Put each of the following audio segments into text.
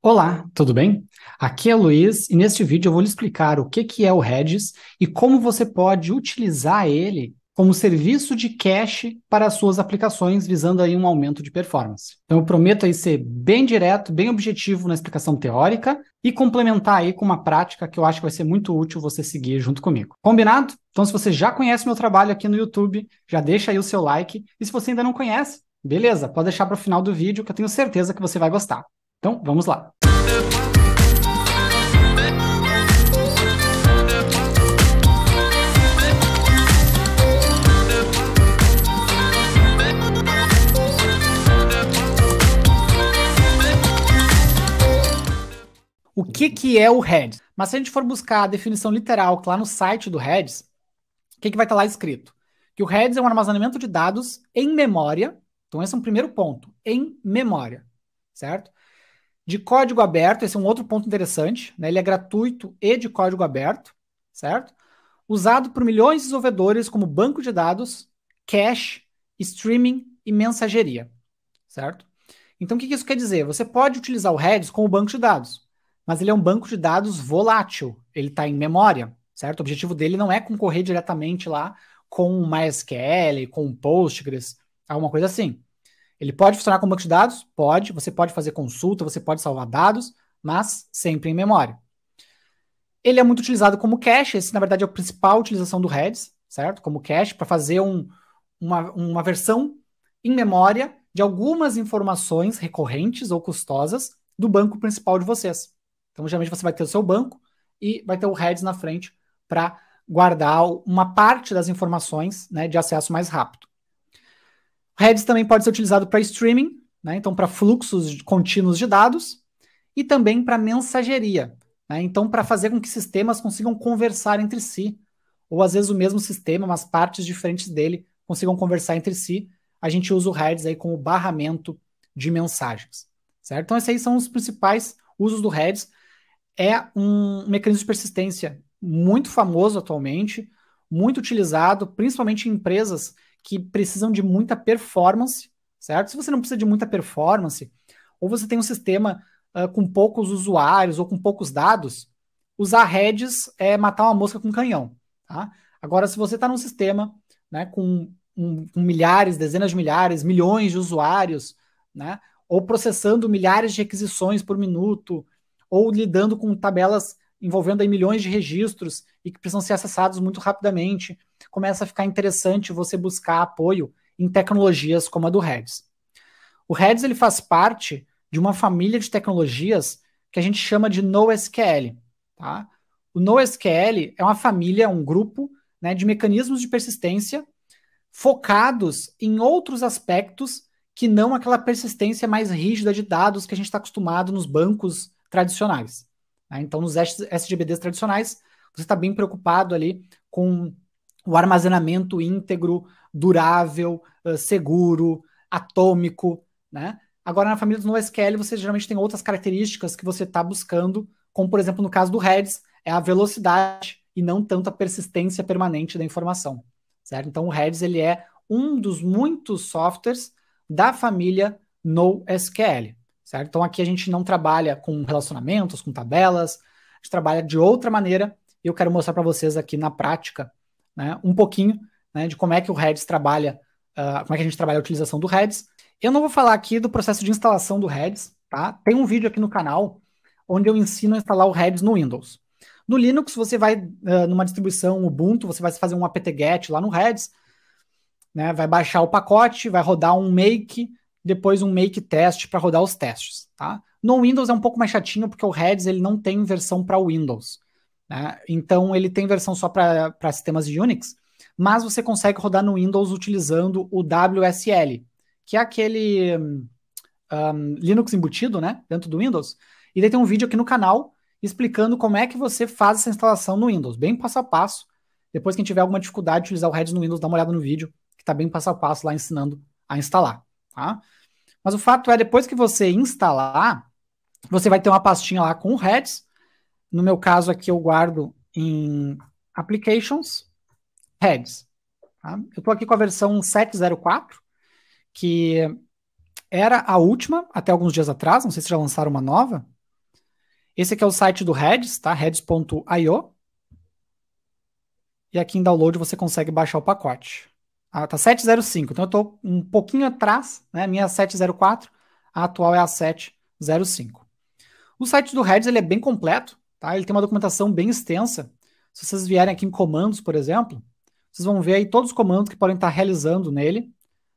Olá, tudo bem? Aqui é o Luiz e neste vídeo eu vou lhe explicar o que, que é o Redis e como você pode utilizar ele como serviço de cache para as suas aplicações, visando aí um aumento de performance. Então eu prometo aí ser bem direto, bem objetivo na explicação teórica e complementar aí com uma prática que eu acho que vai ser muito útil você seguir junto comigo. Combinado? Então se você já conhece meu trabalho aqui no YouTube, já deixa aí o seu like e se você ainda não conhece, beleza, pode deixar para o final do vídeo que eu tenho certeza que você vai gostar. Então, vamos lá. O que, que é o heads? Mas se a gente for buscar a definição literal lá no site do Reds, o que, que vai estar tá lá escrito? Que o Reds é um armazenamento de dados em memória. Então, esse é um primeiro ponto, em memória, certo? de código aberto, esse é um outro ponto interessante, né? ele é gratuito e de código aberto, certo? Usado por milhões de desenvolvedores como banco de dados, cache, streaming e mensageria, certo? Então, o que isso quer dizer? Você pode utilizar o Redis como banco de dados, mas ele é um banco de dados volátil, ele está em memória, certo? O objetivo dele não é concorrer diretamente lá com o MySQL, com o Postgres, alguma coisa assim. Ele pode funcionar como banco de dados? Pode. Você pode fazer consulta, você pode salvar dados, mas sempre em memória. Ele é muito utilizado como cache. Esse, na verdade, é a principal utilização do Redis, certo? Como cache, para fazer um, uma, uma versão em memória de algumas informações recorrentes ou custosas do banco principal de vocês. Então, geralmente, você vai ter o seu banco e vai ter o Redis na frente para guardar uma parte das informações né, de acesso mais rápido. Redis também pode ser utilizado para streaming, né? então para fluxos contínuos de dados, e também para mensageria, né? então para fazer com que sistemas consigam conversar entre si, ou às vezes o mesmo sistema, mas partes diferentes dele consigam conversar entre si. A gente usa o Redis aí como barramento de mensagens, certo? Então esses aí são os principais usos do Redis. É um mecanismo de persistência muito famoso atualmente, muito utilizado, principalmente em empresas que precisam de muita performance, certo? Se você não precisa de muita performance, ou você tem um sistema uh, com poucos usuários ou com poucos dados, usar heads é matar uma mosca com um canhão, tá? Agora, se você está num sistema né, com, um, com milhares, dezenas de milhares, milhões de usuários, né, ou processando milhares de requisições por minuto, ou lidando com tabelas envolvendo aí milhões de registros e que precisam ser acessados muito rapidamente, começa a ficar interessante você buscar apoio em tecnologias como a do Redis. O Redis ele faz parte de uma família de tecnologias que a gente chama de NoSQL. Tá? O NoSQL é uma família, um grupo né, de mecanismos de persistência focados em outros aspectos que não aquela persistência mais rígida de dados que a gente está acostumado nos bancos tradicionais. Né? Então, nos SGBDs tradicionais, você está bem preocupado ali com o armazenamento íntegro, durável, seguro, atômico, né? Agora, na família dos NoSQL, você geralmente tem outras características que você está buscando, como, por exemplo, no caso do Redis, é a velocidade e não tanto a persistência permanente da informação, certo? Então, o Redis, ele é um dos muitos softwares da família NoSQL certo? Então aqui a gente não trabalha com relacionamentos, com tabelas, a gente trabalha de outra maneira e eu quero mostrar para vocês aqui na prática né, um pouquinho né, de como é que o Redis trabalha, uh, como é que a gente trabalha a utilização do Redis. Eu não vou falar aqui do processo de instalação do Redis, tá? Tem um vídeo aqui no canal onde eu ensino a instalar o Redis no Windows. No Linux, você vai uh, numa distribuição Ubuntu, você vai fazer um apt-get lá no Redis, né, vai baixar o pacote, vai rodar um make, depois um make test para rodar os testes, tá? No Windows é um pouco mais chatinho porque o Redis ele não tem versão para Windows, né? Então ele tem versão só para sistemas de Unix, mas você consegue rodar no Windows utilizando o WSL, que é aquele um, hum, Linux embutido, né, dentro do Windows. E daí tem um vídeo aqui no canal explicando como é que você faz essa instalação no Windows, bem passo a passo. Depois quem tiver alguma dificuldade de utilizar o Redis no Windows, dá uma olhada no vídeo, que está bem passo a passo lá ensinando a instalar, tá? Mas o fato é, depois que você instalar, você vai ter uma pastinha lá com o heads. No meu caso aqui, eu guardo em applications, heads. Tá? Eu estou aqui com a versão 704, que era a última até alguns dias atrás, não sei se já lançaram uma nova. Esse aqui é o site do Heads, tá? Heads.io. E aqui em download você consegue baixar o pacote. Ah, tá 705. Então eu tô um pouquinho atrás, né? Minha 704, é a atual é a 705. O site do Redis ele é bem completo, tá? Ele tem uma documentação bem extensa. Se vocês vierem aqui em comandos, por exemplo, vocês vão ver aí todos os comandos que podem estar realizando nele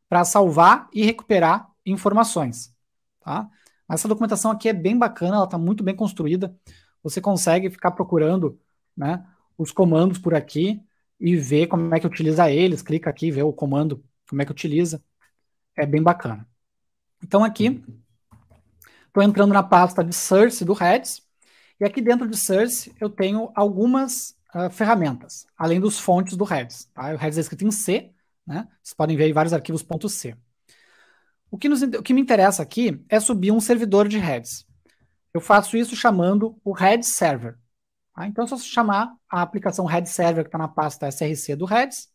para salvar e recuperar informações, tá? Essa documentação aqui é bem bacana, ela está muito bem construída. Você consegue ficar procurando, né, os comandos por aqui, e vê como é que utiliza eles, clica aqui, vê o comando, como é que utiliza. É bem bacana. Então aqui, estou entrando na pasta de Source do Reds, e aqui dentro de Source eu tenho algumas uh, ferramentas, além dos fontes do Reds. Tá? O Reds é escrito em C, né? vocês podem ver aí vários arquivos .c. O que, nos, o que me interessa aqui é subir um servidor de Reds. Eu faço isso chamando o Red Server. Tá? Então é só chamar a aplicação Red Server que está na pasta SRC do Reds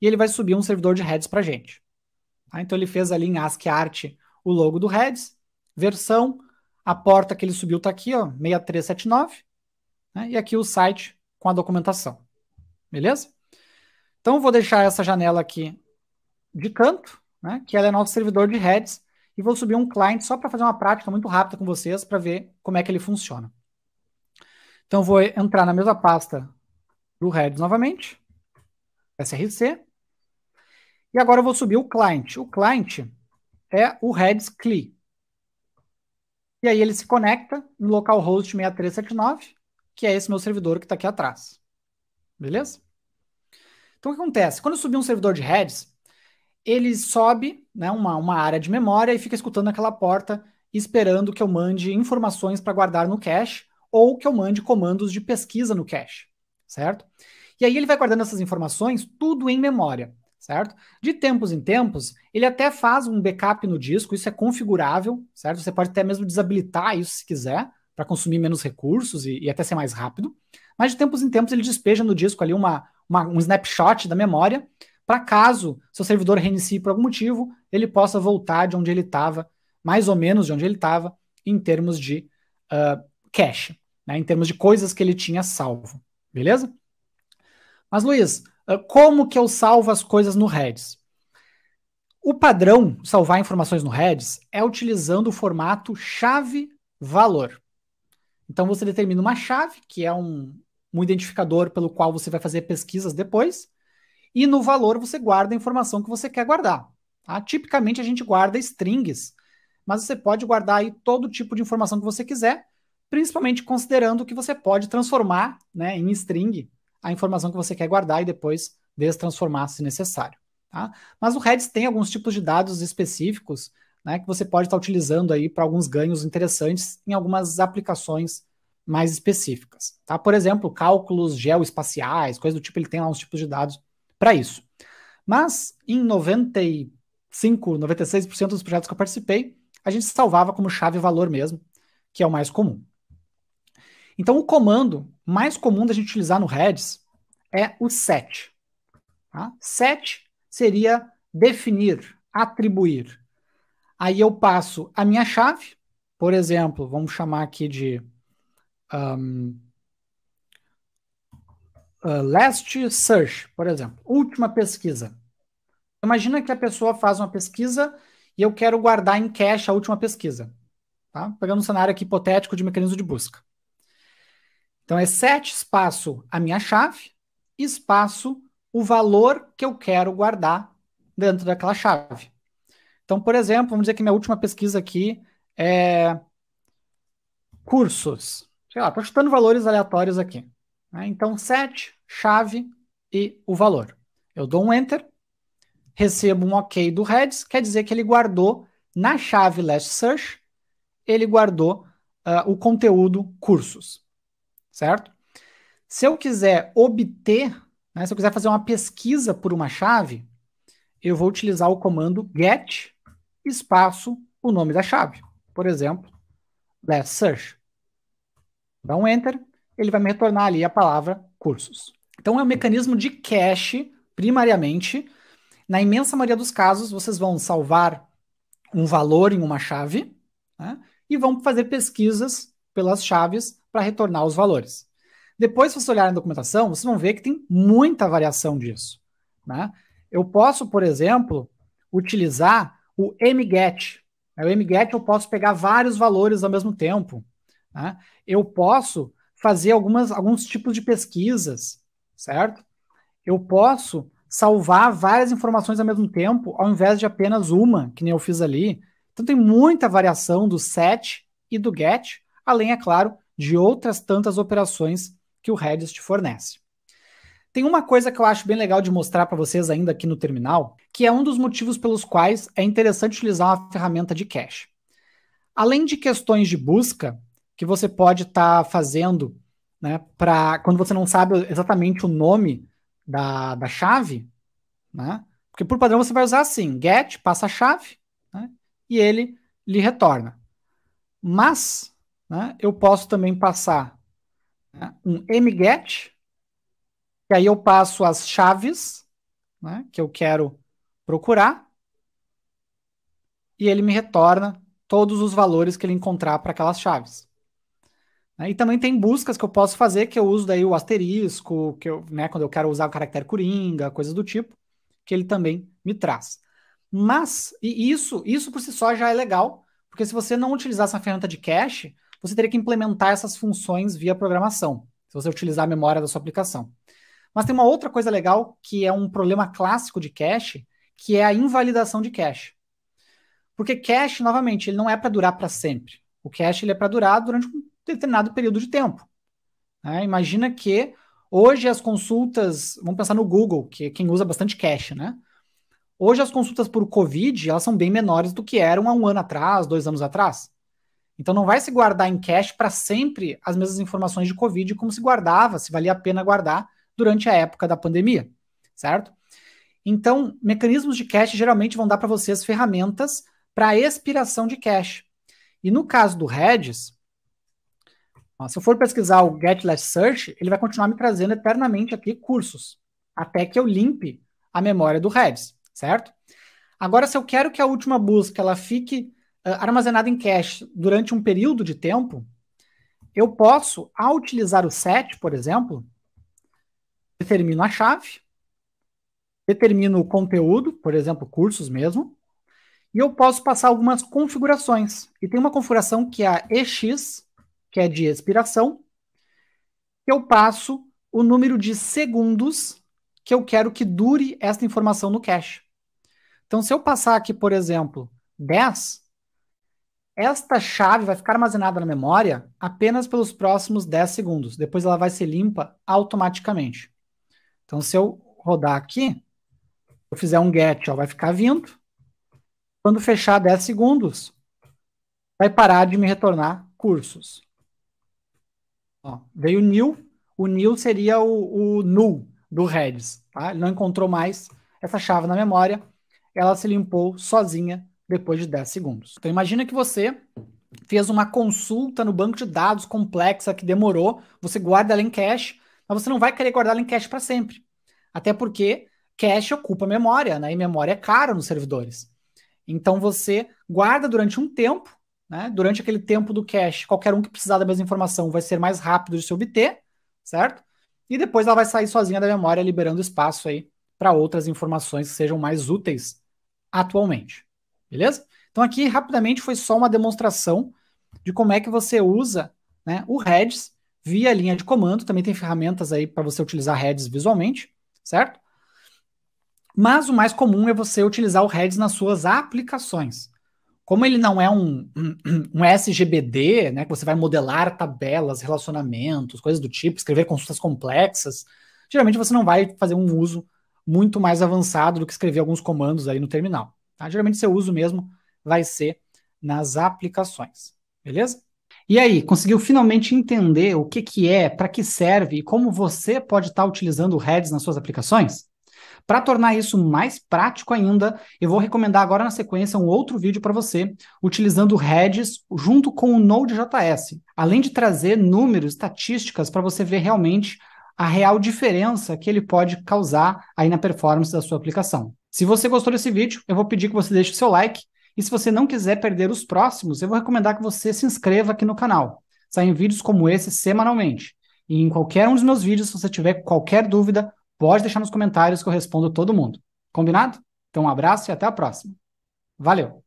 e ele vai subir um servidor de Reds para a gente. Tá? Então ele fez ali em ASCII Art o logo do Reds, versão, a porta que ele subiu está aqui, ó, 6379, né? e aqui o site com a documentação. Beleza? Então vou deixar essa janela aqui de canto, né? que ela é nosso servidor de Reds, e vou subir um client só para fazer uma prática muito rápida com vocês para ver como é que ele funciona. Então vou entrar na mesma pasta do Redis novamente, src, e agora eu vou subir o client. O client é o Redis CLI. E aí ele se conecta no localhost 6379, que é esse meu servidor que está aqui atrás. Beleza? Então o que acontece? Quando eu subir um servidor de Redis, ele sobe né, uma, uma área de memória e fica escutando aquela porta esperando que eu mande informações para guardar no cache ou que eu mande comandos de pesquisa no cache, certo? E aí ele vai guardando essas informações tudo em memória, certo? De tempos em tempos, ele até faz um backup no disco, isso é configurável, certo? Você pode até mesmo desabilitar isso se quiser, para consumir menos recursos e, e, até ser mais rápido. Mas de tempos em tempos ele despeja no disco ali uma, uma um snapshot da memória, para caso seu servidor reinicie por algum motivo, ele possa voltar de onde ele estava, mais ou menos de onde ele estava, em termos de uh, cache né, em termos de coisas que ele tinha salvo, beleza? Mas, Luiz, ah, como que eu salvo as coisas no Redis? O padrão salvar informações no Redis é utilizando o formato chave-valor. Então, você determina uma chave, que é um, um identificador pelo qual você vai fazer pesquisas depois, e no valor você guarda a informação que você quer guardar. Tá? Tipicamente, a gente guarda strings, mas você pode guardar aí todo tipo de informação que você quiser, principalmente considerando que você pode transformar né, em string a informação que você quer guardar e depois destransformar se necessário. Tá? Mas o Redis tem alguns tipos de dados específicos né, que você pode estar tá utilizando aí para alguns ganhos interessantes em algumas aplicações mais específicas. Tá? Por exemplo, cálculos geoespaciais, coisa do tipo, ele tem lá uns tipos de dados para isso. Mas em 95, 96% dos projetos que eu participei, a gente salvava como chave valor mesmo, que é o mais comum. Então, o comando mais comum da gente utilizar no Redis é o set. Tá? Set seria definir, atribuir. Aí eu passo a minha chave, por exemplo, vamos chamar aqui de um, uh, ah, last search, por exemplo, última pesquisa. Imagina que a pessoa faz uma pesquisa e eu quero guardar em cache a última pesquisa. Tá? Pegando um cenário aqui hipotético de mecanismo de busca. Então é set espaço a minha chave, espaço o valor que eu quero guardar dentro daquela chave. Então, por exemplo, vamos dizer que minha última pesquisa aqui é cursos. Sei lá, estou chutando valores aleatórios aqui. Né? Então, set, chave e o valor. Eu dou um enter, recebo um OK do Redis, quer dizer que ele guardou na chave last search, ele guardou uh, o conteúdo cursos certo? Se eu quiser obter, né, se eu quiser fazer uma pesquisa por uma chave, eu vou utilizar o comando get espaço o nome da chave. Por exemplo, let's search. Dá um enter, ele vai me retornar ali a palavra cursos. Então é um mecanismo de cache primariamente. Na imensa maioria dos casos, vocês vão salvar um valor em uma chave né, e vão fazer pesquisas pelas chaves para retornar os valores. Depois, se vocês olharem a documentação, vocês vão ver que tem muita variação disso. Né? Eu posso, por exemplo, utilizar o mget. Né? O mget eu posso pegar vários valores ao mesmo tempo. Né? Eu posso fazer algumas, alguns tipos de pesquisas, certo? Eu posso salvar várias informações ao mesmo tempo, ao invés de apenas uma, que nem eu fiz ali. Então tem muita variação do set e do get, além, é claro, de outras tantas operações que o Redis te fornece. Tem uma coisa que eu acho bem legal de mostrar para vocês ainda aqui no terminal, que é um dos motivos pelos quais é interessante utilizar uma ferramenta de cache. Além de questões de busca que você pode estar tá fazendo, né, para quando você não sabe exatamente o nome da, da chave, né? Porque por padrão você vai usar assim, get passa a chave, né, e ele lhe retorna. Mas né, eu posso também passar né, um mget, que aí eu passo as chaves né, que eu quero procurar, e ele me retorna todos os valores que ele encontrar para aquelas chaves. Né? E também tem buscas que eu posso fazer, que eu uso daí o asterisco, que eu, né, quando eu quero usar o caractere coringa, coisas do tipo, que ele também me traz. Mas, e isso, isso por si só já é legal, porque se você não utilizar essa ferramenta de cache, você teria que implementar essas funções via programação, se você utilizar a memória da sua aplicação. Mas tem uma outra coisa legal que é um problema clássico de cache, que é a invalidação de cache. Porque cache, novamente, ele não é para durar para sempre. O cache ele é para durar durante um determinado período de tempo. Né? Imagina que hoje as consultas, vamos pensar no Google, que é quem usa bastante cache, né? Hoje as consultas por Covid elas são bem menores do que eram há um ano atrás, dois anos atrás. Então não vai se guardar em cache para sempre as mesmas informações de Covid como se guardava, se valia a pena guardar durante a época da pandemia, certo? Então, mecanismos de cache geralmente vão dar para vocês ferramentas para expiração de cache. E no caso do Redis, ó, se eu for pesquisar o Getless Search, ele vai continuar me trazendo eternamente aqui cursos, até que eu limpe a memória do Redis, certo? Agora, se eu quero que a última busca ela fique ah, armazenada em cache durante um período de tempo, eu posso, ao utilizar o set, por exemplo, determino a chave, determino o conteúdo, por exemplo, cursos mesmo, e eu posso passar algumas configurações. E tem uma configuração que é a EX, que é de expiração, que eu passo o número de segundos que eu quero que dure esta informação no cache. Então, se eu passar aqui, por exemplo, 10, esta chave vai ficar armazenada na memória apenas pelos próximos 10 segundos. Depois ela vai ser limpa automaticamente. Então, se eu rodar aqui, eu fizer um get, ó, vai ficar vindo. Quando fechar 10 segundos, vai parar de me retornar cursos. Ó, veio new. O new seria o, o null do Redis. Tá? Ele não encontrou mais essa chave na memória. Ela se limpou sozinha depois de 10 segundos. Então imagina que você fez uma consulta no banco de dados complexa que demorou, você guarda ela em cache, mas você não vai querer guardar ela em cache para sempre. Até porque cache ocupa memória, né? E memória é cara nos servidores. Então você guarda durante um tempo, né? Durante aquele tempo do cache, qualquer um que precisar da mesma informação vai ser mais rápido de se obter, certo? E depois ela vai sair sozinha da memória, liberando espaço aí para outras informações que sejam mais úteis atualmente. Beleza? Então aqui rapidamente foi só uma demonstração de como é que você usa né, o Redis via linha de comando. Também tem ferramentas aí para você utilizar Redis visualmente, certo? Mas o mais comum é você utilizar o Redis nas suas aplicações. Como ele não é um, um, um SGBD, né, que você vai modelar tabelas, relacionamentos, coisas do tipo, escrever consultas complexas, geralmente você não vai fazer um uso muito mais avançado do que escrever alguns comandos aí no terminal. Tá? Geralmente seu uso mesmo vai ser nas aplicações, beleza? E aí, conseguiu finalmente entender o que, que é, para que serve e como você pode estar tá utilizando o Reds nas suas aplicações? Para tornar isso mais prático ainda, eu vou recomendar agora na sequência um outro vídeo para você, utilizando o Redis junto com o Node.js, além de trazer números, estatísticas para você ver realmente a real diferença que ele pode causar aí na performance da sua aplicação. Se você gostou desse vídeo, eu vou pedir que você deixe o seu like e se você não quiser perder os próximos, eu vou recomendar que você se inscreva aqui no canal. Saem vídeos como esse semanalmente. E em qualquer um dos meus vídeos, se você tiver qualquer dúvida, pode deixar nos comentários que eu respondo todo mundo. Combinado? Então, um abraço e até a próxima. Valeu!